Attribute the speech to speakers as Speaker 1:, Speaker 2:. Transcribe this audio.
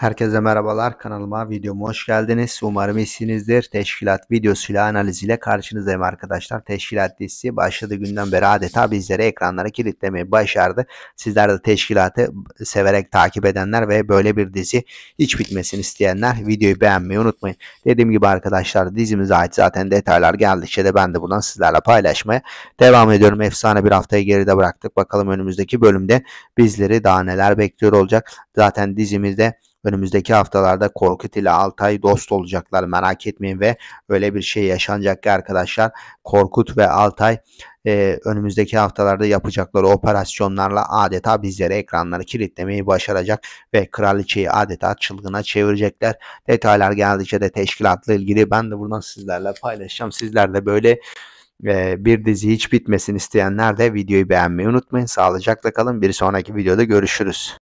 Speaker 1: Herkese merhabalar kanalıma videoma hoş geldiniz. Umarım iyisinizdir. Teşkilat videosuyla analiziyle karşınızdayım arkadaşlar. Teşkilat dizisi başladığı günden beri adeta bizlere ekranlara kilitlemeyi başardı. Sizler de teşkilatı severek takip edenler ve böyle bir dizi hiç bitmesini isteyenler videoyu beğenmeyi unutmayın. Dediğim gibi arkadaşlar dizimize ait zaten detaylar geldikçe de ben de buradan sizlerle paylaşmaya devam ediyorum. Efsane bir haftayı geride bıraktık. Bakalım önümüzdeki bölümde bizleri daha neler bekliyor olacak. Zaten dizimizde Önümüzdeki haftalarda Korkut ile Altay dost olacaklar merak etmeyin ve öyle bir şey yaşanacak ki arkadaşlar Korkut ve Altay e, önümüzdeki haftalarda yapacakları operasyonlarla adeta bizlere ekranları kilitlemeyi başaracak ve kraliçeyi adeta çılgına çevirecekler. Detaylar geldikçe de teşkilatla ilgili ben de buradan sizlerle paylaşacağım. Sizler de böyle e, bir dizi hiç bitmesin isteyenler de videoyu beğenmeyi unutmayın. Sağlıcakla kalın. Bir sonraki videoda görüşürüz.